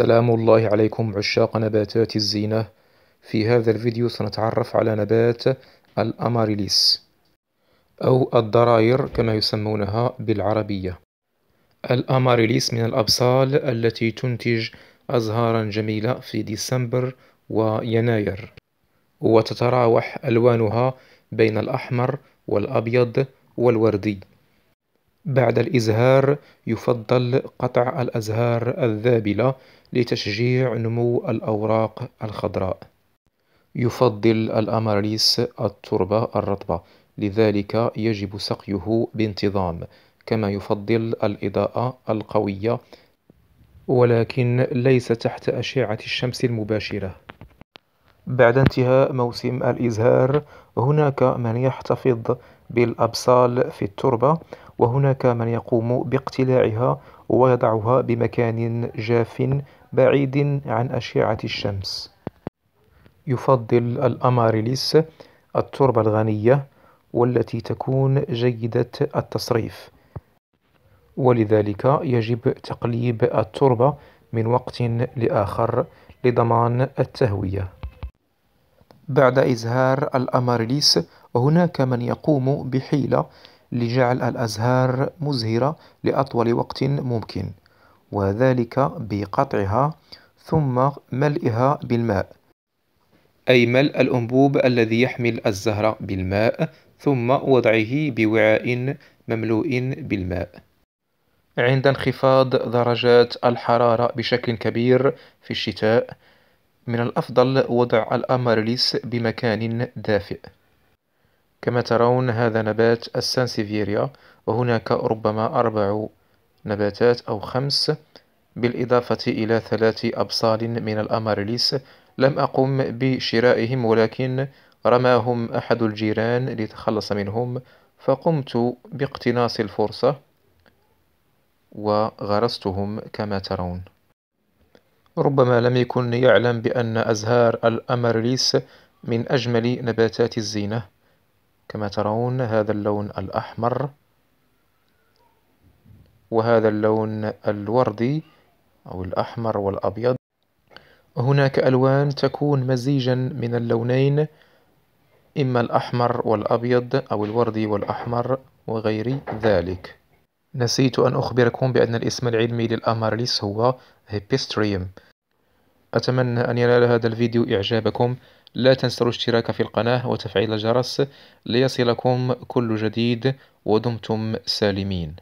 سلام الله عليكم عشاق نباتات الزينة في هذا الفيديو سنتعرف على نبات الأماريليس أو الضراير كما يسمونها بالعربية الأماريليس من الأبصال التي تنتج أزهارا جميلة في ديسمبر ويناير وتتراوح ألوانها بين الأحمر والأبيض والوردي بعد الإزهار يفضل قطع الأزهار الذابلة لتشجيع نمو الأوراق الخضراء يفضل الأماريس التربة الرطبة لذلك يجب سقيه بانتظام كما يفضل الإضاءة القوية ولكن ليس تحت أشعة الشمس المباشرة بعد انتهاء موسم الإزهار هناك من يحتفظ بالأبصال في التربة وهناك من يقوم باقتلاعها ويضعها بمكان جاف بعيد عن أشعة الشمس يفضل الأماريليس التربة الغنية والتي تكون جيدة التصريف ولذلك يجب تقليب التربة من وقت لآخر لضمان التهوية بعد إزهار الأماريليس هناك من يقوم بحيلة لجعل الأزهار مزهرة لأطول وقت ممكن وذلك بقطعها ثم ملئها بالماء أي ملء الأنبوب الذي يحمل الزهرة بالماء ثم وضعه بوعاء مملوء بالماء عند انخفاض درجات الحرارة بشكل كبير في الشتاء من الأفضل وضع الأماريليس بمكان دافئ كما ترون هذا نبات السانسيفيريا وهناك ربما أربع نباتات أو خمس بالإضافة إلى ثلاث أبصال من الأماريليس لم أقم بشرائهم ولكن رماهم أحد الجيران ليتخلص منهم فقمت باقتناص الفرصة وغرستهم كما ترون ربما لم يكن يعلم بأن أزهار الأماريليس من أجمل نباتات الزينة كما ترون هذا اللون الأحمر وهذا اللون الوردي أو الأحمر والأبيض هناك ألوان تكون مزيجا من اللونين إما الأحمر والأبيض أو الوردي والأحمر وغير ذلك نسيت أن أخبركم بأن الاسم العلمي للأماريس هو هيبستريم أتمنى أن ينال هذا الفيديو إعجابكم لا تنسوا الاشتراك في القناة وتفعيل الجرس ليصلكم كل جديد ودمتم سالمين